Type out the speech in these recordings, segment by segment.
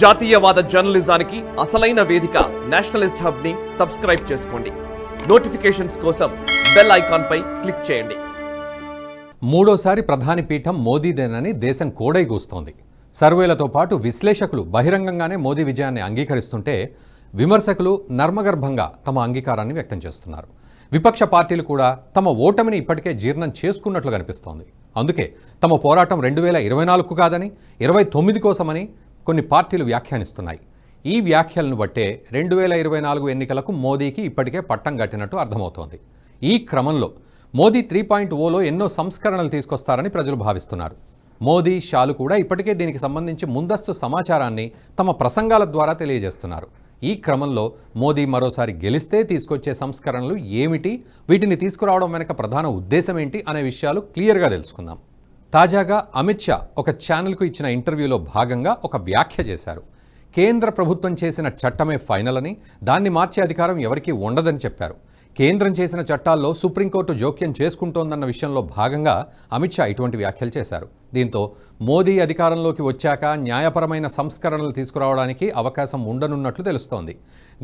జాతీయవాద జర్నలిజానికి అసలైన వేదిక నేషనలిస్ట్ హబ్ ని సబ్స్క్రైబ్ చేసుకోండి నోటిఫికేషన్స్ కోసం బెల్ ఐకాన్ పై క్లిక్ చేయండి మూడోసారి ప్రధాని పీఠం మోదీదేనని దేశం కోడైగూస్తోంది సర్వేలతో పాటు విశ్లేషకులు బహిరంగంగానే మోదీ విజయాన్ని అంగీకరిస్తుంటే విమర్శకులు నర్మగర్భంగా తమ అంగీకారాన్ని వ్యక్తం చేస్తున్నారు విపక్ష పార్టీలు కూడా తమ ఓటమిని ఇప్పటికే జీర్ణం చేసుకున్నట్లు కనిపిస్తోంది అందుకే తమ పోరాటం రెండు వేల ఇరవై నాలుగు కాదని ఇరవై తొమ్మిది కోసమని కొన్ని పార్టీలు వ్యాఖ్యానిస్తున్నాయి ఈ వ్యాఖ్యలను బట్టే రెండు వేల ఇరవై నాలుగు ఎన్నికలకు మోదీకి ఇప్పటికే పట్టం కట్టినట్టు అర్థమవుతోంది ఈ క్రమంలో మోదీ త్రీ పాయింట్ ఓలో ఎన్నో సంస్కరణలు తీసుకొస్తారని ప్రజలు భావిస్తున్నారు మోదీ షాలు కూడా ఇప్పటికే దీనికి సంబంధించి ముందస్తు సమాచారాన్ని తమ ప్రసంగాల ద్వారా తెలియజేస్తున్నారు ఈ క్రమంలో మోదీ మరోసారి గెలిస్తే తీసుకొచ్చే సంస్కరణలు ఏమిటి వీటిని తీసుకురావడం వెనుక ప్రధాన ఉద్దేశం ఏంటి అనే విషయాలు క్లియర్గా తెలుసుకుందాం తాజాగా అమిత్ షా ఒక ఛానల్కు ఇచ్చిన ఇంటర్వ్యూలో భాగంగా ఒక వ్యాఖ్య చేశారు కేంద్ర ప్రభుత్వం చేసిన చట్టమే ఫైనల్ అని దాన్ని మార్చే అధికారం ఎవరికీ ఉండదని చెప్పారు కేంద్రం చేసిన చట్టాల్లో సుప్రీంకోర్టు జోక్యం చేసుకుంటోందన్న విషయంలో భాగంగా అమిత్ షా ఇటువంటి వ్యాఖ్యలు చేశారు దీంతో మోదీ అధికారంలోకి వచ్చాక న్యాయపరమైన సంస్కరణలు తీసుకురావడానికి అవకాశం ఉండనున్నట్లు తెలుస్తోంది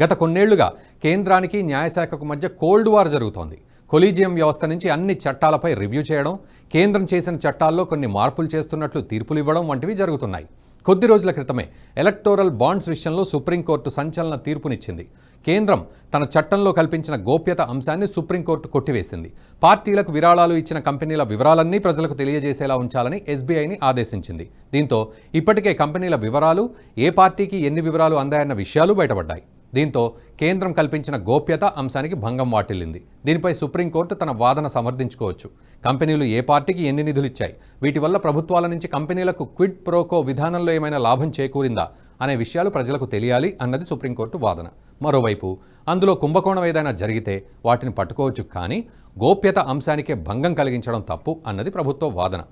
గత కొన్నేళ్లుగా కేంద్రానికి న్యాయశాఖకు మధ్య కోల్డ్ వార్ జరుగుతోంది కొలీజియం వ్యవస్థ నుంచి అన్ని చట్టాలపై రివ్యూ చేయడం కేంద్రం చేసిన చట్టాల్లో కొన్ని మార్పులు చేస్తున్నట్లు తీర్పులు ఇవ్వడం వంటివి జరుగుతున్నాయి కొద్ది రోజుల క్రితమే ఎలక్టోరల్ బాండ్స్ విషయంలో సుప్రీంకోర్టు సంచలన తీర్పునిచ్చింది కేంద్రం తన చట్టంలో కల్పించిన గోప్యత అంశాన్ని సుప్రీంకోర్టు కొట్టివేసింది పార్టీలకు విరాళాలు ఇచ్చిన కంపెనీల వివరాలన్నీ ప్రజలకు తెలియజేసేలా ఉంచాలని ఎస్బీఐని ఆదేశించింది దీంతో ఇప్పటికే కంపెనీల వివరాలు ఏ పార్టీకి ఎన్ని వివరాలు అందాయన్న విషయాలు బయటపడ్డాయి దీంతో కేంద్రం కల్పించిన గోప్యత అంశానికి భంగం వాటిల్లింది దీనిపై సుప్రీంకోర్టు తన వాదన సమర్థించుకోవచ్చు కంపెనీలు ఏ పార్టీకి ఎన్ని నిధులు ఇచ్చాయి వీటి వల్ల ప్రభుత్వాల నుంచి కంపెనీలకు క్విడ్ ప్రోకో విధానంలో ఏమైనా లాభం చేకూరిందా అనే విషయాలు ప్రజలకు తెలియాలి అన్నది సుప్రీంకోర్టు వాదన మరోవైపు అందులో కుంభకోణం ఏదైనా జరిగితే వాటిని పట్టుకోవచ్చు కానీ గోప్యత అంశానికే భంగం కలిగించడం తప్పు అన్నది ప్రభుత్వ వాదన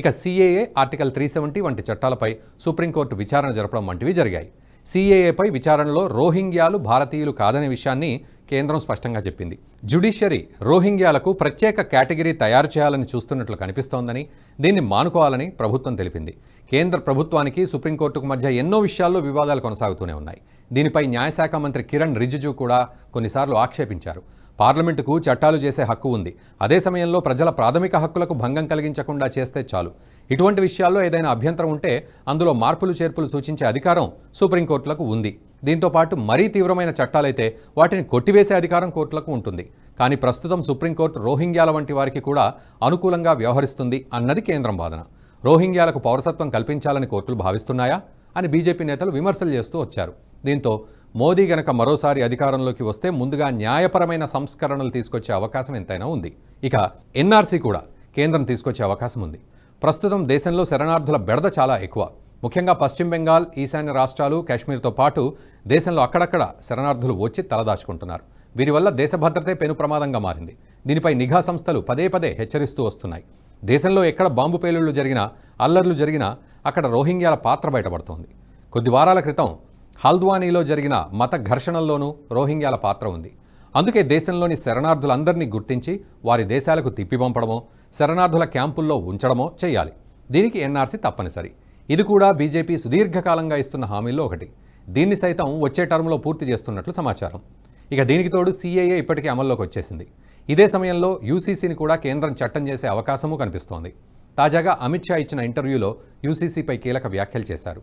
ఇక సిఏఏ ఆర్టికల్ త్రీ సెవెంటీ వంటి చట్టాలపై సుప్రీంకోర్టు విచారణ జరపడం వంటివి జరిగాయి సిఏఏపై విచారణలో రోహింగ్యాలు భారతీయులు కాదనే విషయాన్ని కేంద్రం స్పష్టంగా చెప్పింది జ్యుడిషియరీ రోహింగ్యాలకు ప్రత్యేక కేటగిరీ తయారు చేయాలని చూస్తున్నట్లు కనిపిస్తోందని దీన్ని మానుకోవాలని ప్రభుత్వం తెలిపింది కేంద్ర ప్రభుత్వానికి సుప్రీంకోర్టుకు మధ్య ఎన్నో విషయాల్లో వివాదాలు కొనసాగుతూనే ఉన్నాయి దీనిపై న్యాయశాఖ మంత్రి కిరణ్ రిజిజు కూడా కొన్నిసార్లు ఆక్షేపించారు పార్లమెంటుకు చట్టాలు చేసే హక్కు ఉంది అదే సమయంలో ప్రజల ప్రాథమిక హక్కులకు భంగం కలిగించకుండా చేస్తే చాలు ఇటువంటి విషయాల్లో ఏదైనా అభ్యంతరం ఉంటే అందులో మార్పులు చేర్పులు సూచించే అధికారం సుప్రీంకోర్టులకు ఉంది దీంతో పాటు మరీ తీవ్రమైన చట్టాలైతే వాటిని కొట్టివేసే అధికారం కోర్టులకు ఉంటుంది కానీ ప్రస్తుతం సుప్రీంకోర్టు రోహింగ్యాల వంటి వారికి కూడా అనుకూలంగా వ్యవహరిస్తుంది అన్నది కేంద్రం వాదన రోహింగ్యాలకు పౌరసత్వం కల్పించాలని కోర్టులు భావిస్తున్నాయా అని బీజేపీ నేతలు విమర్శలు చేస్తూ వచ్చారు దీంతో మోదీ గనక మరోసారి అధికారంలోకి వస్తే ముందుగా న్యాయపరమైన సంస్కరణలు తీసుకొచ్చే అవకాశం ఎంతైనా ఉంది ఇక ఎన్ఆర్సీ కూడా కేంద్రం తీసుకొచ్చే అవకాశం ఉంది ప్రస్తుతం దేశంలో శరణార్థుల బెడద చాలా ఎక్కువ ముఖ్యంగా పశ్చిమ బెంగాల్ ఈశాన్య రాష్ట్రాలు కాశ్మీర్తో పాటు దేశంలో అక్కడక్కడ శరణార్థులు వచ్చి తలదాచుకుంటున్నారు వీరి వల్ల దేశ భద్రతే పెను ప్రమాదంగా మారింది దీనిపై నిఘా సంస్థలు పదే పదే హెచ్చరిస్తూ వస్తున్నాయి దేశంలో ఎక్కడ బాంబు పేలుళ్లు జరిగినా అల్లర్లు జరిగినా అక్కడ రోహింగ్యాల పాత్ర బయటపడుతోంది కొద్ది వారాల క్రితం హల్ద్వానీలో జరిగిన మత ఘర్షణల్లోనూ రోహింగ్యాల పాత్ర ఉంది అందుకే దేశంలోని శరణార్థులందరినీ గుర్తించి వారి దేశాలకు తిప్పిపంపడమో శరణార్థుల క్యాంపుల్లో ఉంచడమో చేయాలి దీనికి ఎన్ఆర్సీ తప్పనిసరి ఇది కూడా బీజేపీ సుదీర్ఘకాలంగా ఇస్తున్న హామీల్లో ఒకటి దీన్ని సైతం వచ్చే టర్మ్లో పూర్తి చేస్తున్నట్లు సమాచారం ఇక దీనికి తోడు సీఏఏ ఇప్పటికే అమల్లోకి వచ్చేసింది ఇదే సమయంలో యూసీసీని కూడా కేంద్రం చట్టం చేసే అవకాశమూ కనిపిస్తోంది తాజాగా అమిత్ షా ఇచ్చిన ఇంటర్వ్యూలో యూసీసీపై కీలక వ్యాఖ్యలు చేశారు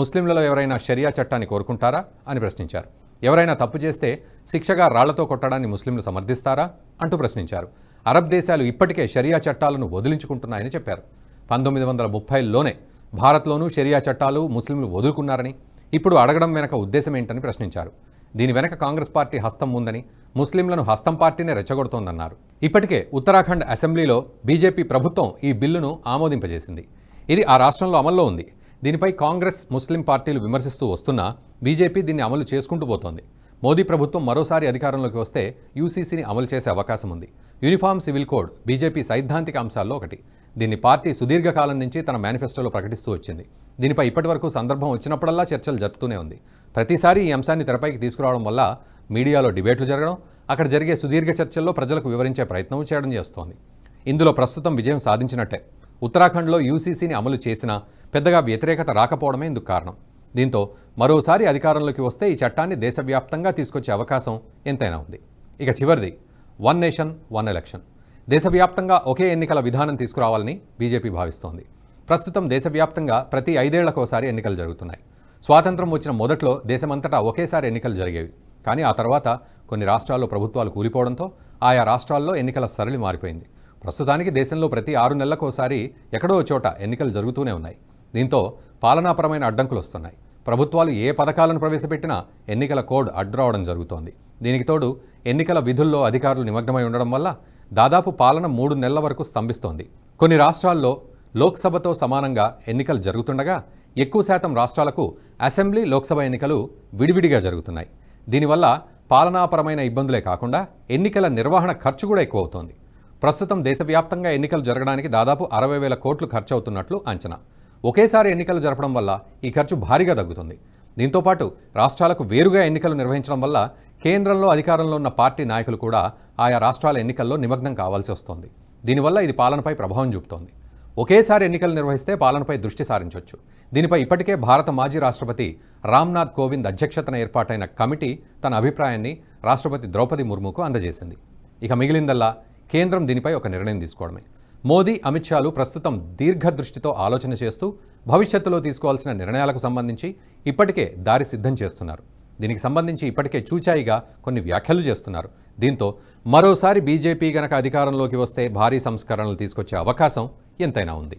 ముస్లింలలో ఎవరైనా షరియా చట్టాన్ని కోరుకుంటారా అని ప్రశ్నించారు ఎవరైనా తప్పు చేస్తే శిక్షగా రాళ్లతో కొట్టడాన్ని ముస్లింలు సమర్థిస్తారా అంటూ ప్రశ్నించారు అరబ్ దేశాలు ఇప్పటికే షరియా చట్టాలను వదిలించుకుంటున్నాయని చెప్పారు పంతొమ్మిది వందల ముప్పైలోనే భారత్లోనూ షరియా చట్టాలు ముస్లింలు వదులుకున్నారని ఇప్పుడు అడగడం వెనక ఉద్దేశం ఏంటని ప్రశ్నించారు దీని వెనక కాంగ్రెస్ పార్టీ హస్తం ఉందని ముస్లింలను హస్తం పార్టీనే రెచ్చగొడుతోందన్నారు ఇప్పటికే ఉత్తరాఖండ్ అసెంబ్లీలో బీజేపీ ప్రభుత్వం ఈ బిల్లును ఆమోదింపజేసింది ఇది ఆ రాష్ట్రంలో అమల్లో ఉంది దీనిపై కాంగ్రెస్ ముస్లిం పార్టీలు విమర్శిస్తూ వస్తున్నా బీజేపీ దీన్ని అమలు చేసుకుంటూ పోతోంది మోదీ ప్రభుత్వం మరోసారి అధికారంలోకి వస్తే యూసీసీని అమలు చేసే అవకాశం ఉంది యూనిఫామ్ సివిల్ కోడ్ బీజేపీ సైద్ధాంతిక అంశాల్లో ఒకటి దీన్ని పార్టీ సుదీర్ఘకాలం నుంచి తన మేనిఫెస్టోలో ప్రకటిస్తూ వచ్చింది దీనిపై ఇప్పటివరకు సందర్భం వచ్చినప్పుడల్లా చర్చలు జరుపుతూనే ఉంది ప్రతిసారి ఈ అంశాన్ని తెరపైకి తీసుకురావడం వల్ల మీడియాలో డిబేట్లు జరగడం అక్కడ జరిగే సుదీర్ఘ చర్చల్లో ప్రజలకు వివరించే ప్రయత్నం చేయడం చేస్తోంది ఇందులో ప్రస్తుతం విజయం సాధించినట్టే ఉత్తరాఖండ్లో యూసీసీని అమలు చేసినా పెద్దగా వ్యతిరేకత రాకపోవడమే ఇందుకు కారణం దీంతో మరోసారి అధికారంలోకి వస్తే ఈ చట్టాన్ని దేశవ్యాప్తంగా తీసుకొచ్చే అవకాశం ఎంతైనా ఉంది ఇక చివరిది వన్ నేషన్ వన్ ఎలక్షన్ దేశవ్యాప్తంగా ఒకే ఎన్నికల విధానం తీసుకురావాలని బీజేపీ భావిస్తోంది ప్రస్తుతం దేశవ్యాప్తంగా ప్రతి ఐదేళ్లకోసారి ఎన్నికలు జరుగుతున్నాయి స్వాతంత్రం వచ్చిన మొదట్లో దేశమంతటా ఒకేసారి ఎన్నికలు జరిగేవి కానీ ఆ తర్వాత కొన్ని రాష్ట్రాల్లో ప్రభుత్వాలు కూలిపోవడంతో ఆయా రాష్ట్రాల్లో ఎన్నికల సరళి మారిపోయింది ప్రస్తుతానికి దేశంలో ప్రతి ఆరు నెలలకోసారి ఎక్కడో చోట ఎన్నికలు జరుగుతూనే ఉన్నాయి దీంతో పాలనాపరమైన అడ్డంకులు వస్తున్నాయి ప్రభుత్వాలు ఏ పథకాలను ప్రవేశపెట్టినా ఎన్నికల కోడ్ అడ్డురావడం జరుగుతోంది దీనికి తోడు ఎన్నికల విధుల్లో అధికారులు నిమగ్నమై ఉండడం వల్ల దాదాపు పాలన మూడు నెలల వరకు స్తంభిస్తోంది కొన్ని రాష్ట్రాల్లో లోక్సభతో సమానంగా ఎన్నికలు జరుగుతుండగా ఎక్కువ శాతం రాష్ట్రాలకు అసెంబ్లీ లోక్సభ ఎన్నికలు విడివిడిగా జరుగుతున్నాయి దీనివల్ల పాలనాపరమైన ఇబ్బందులే కాకుండా ఎన్నికల నిర్వహణ ఖర్చు కూడా ఎక్కువ అవుతోంది ప్రస్తుతం దేశవ్యాప్తంగా ఎన్నికలు జరగడానికి దాదాపు అరవై వేల కోట్లు ఖర్చవుతున్నట్లు అంచనా ఒకేసారి ఎన్నికలు జరపడం వల్ల ఈ ఖర్చు భారీగా తగ్గుతుంది దీంతోపాటు రాష్ట్రాలకు వేరుగా ఎన్నికలు నిర్వహించడం వల్ల కేంద్రంలో అధికారంలో ఉన్న పార్టీ నాయకులు కూడా ఆయా రాష్ట్రాల ఎన్నికల్లో నిమగ్నం కావాల్సి వస్తోంది దీనివల్ల ఇది పాలనపై ప్రభావం చూపుతోంది ఒకేసారి ఎన్నికలు నిర్వహిస్తే పాలనపై దృష్టి సారించవచ్చు దీనిపై ఇప్పటికే భారత మాజీ రాష్ట్రపతి రామ్నాథ్ కోవింద్ అధ్యక్షతన ఏర్పాటైన కమిటీ తన అభిప్రాయాన్ని రాష్ట్రపతి ద్రౌపది ముర్ముకు అందజేసింది ఇక మిగిలిందల్లా కేంద్రం దీనిపై ఒక నిర్ణయం తీసుకోవడమే మోదీ అమిత్ షాలు ప్రస్తుతం దీర్ఘదృష్టితో ఆలోచన చేస్తూ భవిష్యత్తులో తీసుకోవాల్సిన నిర్ణయాలకు సంబంధించి ఇప్పటికే దారి సిద్ధం చేస్తున్నారు దీనికి సంబంధించి ఇప్పటికే చూచాయిగా కొన్ని వ్యాఖ్యలు చేస్తున్నారు దీంతో మరోసారి బీజేపీ గనక అధికారంలోకి వస్తే భారీ సంస్కరణలు తీసుకొచ్చే అవకాశం ఎంతైనా ఉంది